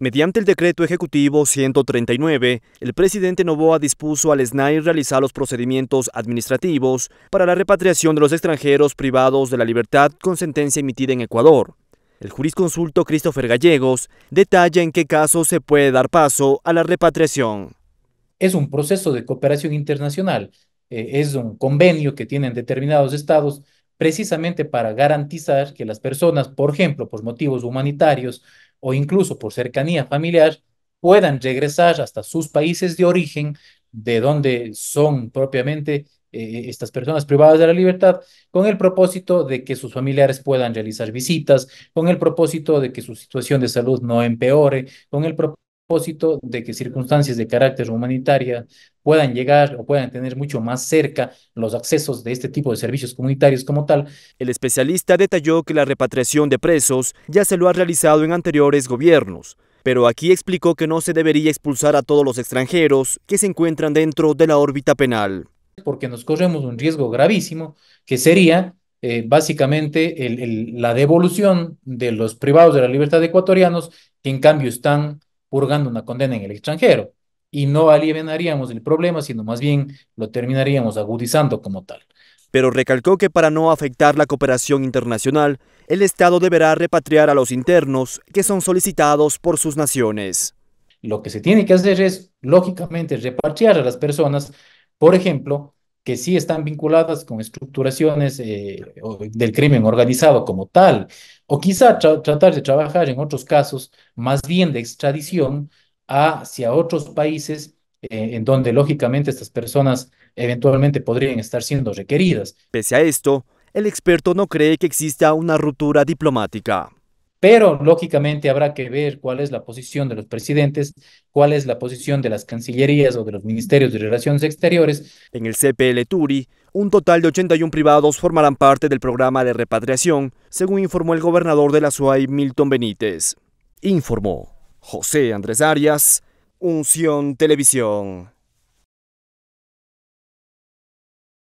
Mediante el decreto ejecutivo 139, el presidente Novoa dispuso al SNAI realizar los procedimientos administrativos para la repatriación de los extranjeros privados de la libertad con sentencia emitida en Ecuador. El jurisconsulto Christopher Gallegos detalla en qué casos se puede dar paso a la repatriación. Es un proceso de cooperación internacional, eh, es un convenio que tienen determinados estados precisamente para garantizar que las personas, por ejemplo, por motivos humanitarios o incluso por cercanía familiar, puedan regresar hasta sus países de origen, de donde son propiamente eh, eh, estas personas privadas de la libertad, con el propósito de que sus familiares puedan realizar visitas, con el propósito de que su situación de salud no empeore, con el propósito de que circunstancias de carácter humanitaria puedan llegar o puedan tener mucho más cerca los accesos de este tipo de servicios comunitarios como tal. El especialista detalló que la repatriación de presos ya se lo ha realizado en anteriores gobiernos, pero aquí explicó que no se debería expulsar a todos los extranjeros que se encuentran dentro de la órbita penal. Porque nos corremos un riesgo gravísimo, que sería eh, básicamente la devolución de los privados de la libertad de ecuatorianos, que en cambio están purgando una condena en el extranjero y no aliviaríamos el problema, sino más bien lo terminaríamos agudizando como tal. Pero recalcó que para no afectar la cooperación internacional, el Estado deberá repatriar a los internos que son solicitados por sus naciones. Lo que se tiene que hacer es, lógicamente, repatriar a las personas, por ejemplo, que sí están vinculadas con estructuraciones eh, del crimen organizado como tal, o quizá tratar de trabajar en otros casos más bien de extradición hacia otros países eh, en donde lógicamente estas personas eventualmente podrían estar siendo requeridas. Pese a esto, el experto no cree que exista una ruptura diplomática. Pero lógicamente habrá que ver cuál es la posición de los presidentes, cuál es la posición de las cancillerías o de los ministerios de Relaciones Exteriores. En el CPL Turi, un total de 81 privados formarán parte del programa de repatriación, según informó el gobernador de la SUAI, Milton Benítez. Informó José Andrés Arias, Unción Televisión.